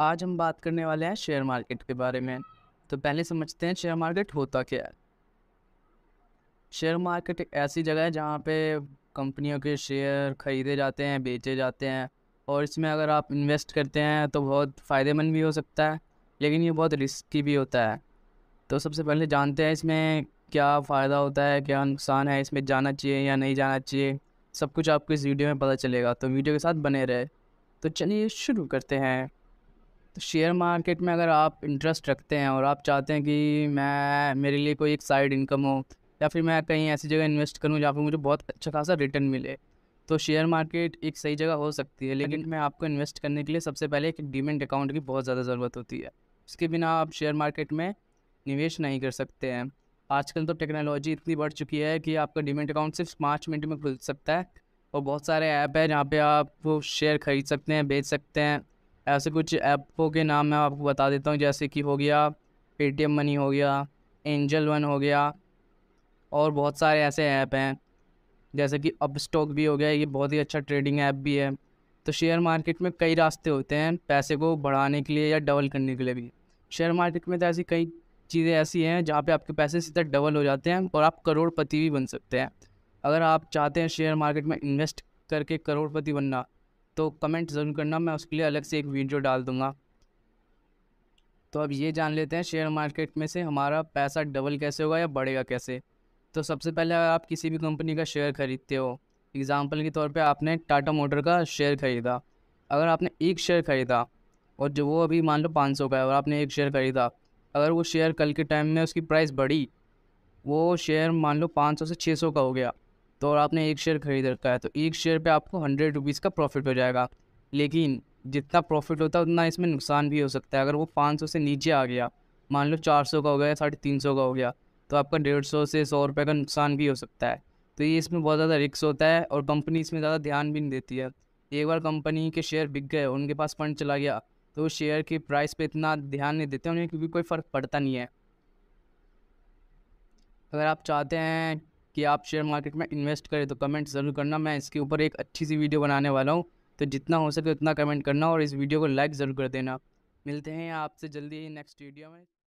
आज हम बात करने वाले हैं शेयर मार्केट के बारे में तो पहले समझते हैं शेयर मार्केट होता क्या है शेयर मार्केट एक ऐसी जगह है जहाँ पे कंपनियों के शेयर खरीदे जाते हैं बेचे जाते हैं और इसमें अगर आप इन्वेस्ट करते हैं तो बहुत फ़ायदेमंद भी हो सकता है लेकिन ये बहुत रिस्की भी होता है तो सबसे पहले जानते हैं इसमें क्या फ़ायदा होता है क्या नुकसान है इसमें जाना चाहिए या नहीं जाना चाहिए सब कुछ आपको इस वीडियो में पता चलेगा तो वीडियो के साथ बने रहे तो चलिए शुरू करते हैं तो शेयर मार्केट में अगर आप इंटरेस्ट रखते हैं और आप चाहते हैं कि मैं मेरे लिए कोई एक साइड इनकम हो या फिर मैं कहीं ऐसी जगह इन्वेस्ट करूं जहाँ पर मुझे बहुत अच्छा खासा रिटर्न मिले तो शेयर मार्केट एक सही जगह हो सकती है लेकिन मैं आपको इन्वेस्ट करने के लिए सबसे पहले एक डीमेंट अकाउंट की बहुत ज़्यादा ज़रूरत होती है उसके बिना आप शेयर मार्केट में निवेश नहीं कर सकते हैं आजकल तो टेक्नोलॉजी इतनी बढ़ चुकी है कि आपका डीमेंट अकाउंट सिर्फ पाँच मिनट में खुल सकता है और बहुत सारे ऐप है जहाँ पे आप वो शेयर खरीद सकते हैं बेच सकते हैं ऐसे कुछ ऐपों के नाम मैं आपको बता देता हूँ जैसे कि हो गया पे मनी हो गया एंजल वन हो गया और बहुत सारे ऐसे ऐप हैं जैसे कि अब स्टॉक भी हो गया ये बहुत ही अच्छा ट्रेडिंग ऐप भी है तो शेयर मार्केट में कई रास्ते होते हैं पैसे को बढ़ाने के लिए या डबल करने के लिए भी शेयर मार्केट में तो ऐसी कई चीज़ें ऐसी हैं जहाँ पे आपके पैसे सीधा डबल हो जाते हैं और आप करोड़पति भी बन सकते हैं अगर आप चाहते हैं शेयर मार्केट में इन्वेस्ट करके करोड़पति बनना तो कमेंट ज़रूर करना मैं उसके लिए अलग से एक वीडियो डाल दूँगा तो अब ये जान लेते हैं शेयर मार्केट में से हमारा पैसा डबल कैसे होगा या बढ़ेगा कैसे तो सबसे पहले आप किसी भी कंपनी का शेयर ख़रीदते हो एग्ज़ाम्पल के तौर पे आपने टाटा मोटर का शेयर ख़रीदा अगर आपने एक शेयर ख़रीदा और जो वो अभी मान लो पाँच सौ का है और आपने एक शेयर ख़रीदा अगर वो शेयर कल के टाइम में उसकी प्राइस बढ़ी वो शेयर मान लो पाँच सौ से छः सौ का हो गया तो और आपने एक शेयर खरीद रखा है तो एक शेयर पे आपको हंड्रेड रुपीज़ का प्रॉफिट हो जाएगा लेकिन जितना प्रॉफिट होता है उतना इसमें नुकसान भी हो सकता है अगर वो पाँच सौ से नीचे आ गया मान लो चार सौ का हो गया या साढ़े तीन सौ का हो गया तो आपका डेढ़ सौ से सौ रुपये का नुकसान भी हो सकता है तो ये इसमें बहुत ज़्यादा रिक्स होता है और कंपनी इसमें ज़्यादा ध्यान भी नहीं देती है एक बार कंपनी के शेयर बिक गए उनके पास फंड चला गया तो शेयर की प्राइस पे इतना ध्यान नहीं देते उन्हें क्योंकि कोई फ़र्क पड़ता नहीं है अगर आप चाहते हैं कि आप शेयर मार्केट में इन्वेस्ट करें तो कमेंट ज़रूर करना मैं इसके ऊपर एक अच्छी सी वीडियो बनाने वाला हूँ तो जितना हो सके उतना कमेंट करना और इस वीडियो को लाइक ज़रूर कर देना मिलते हैं आपसे जल्दी ही नेक्स्ट वीडियो में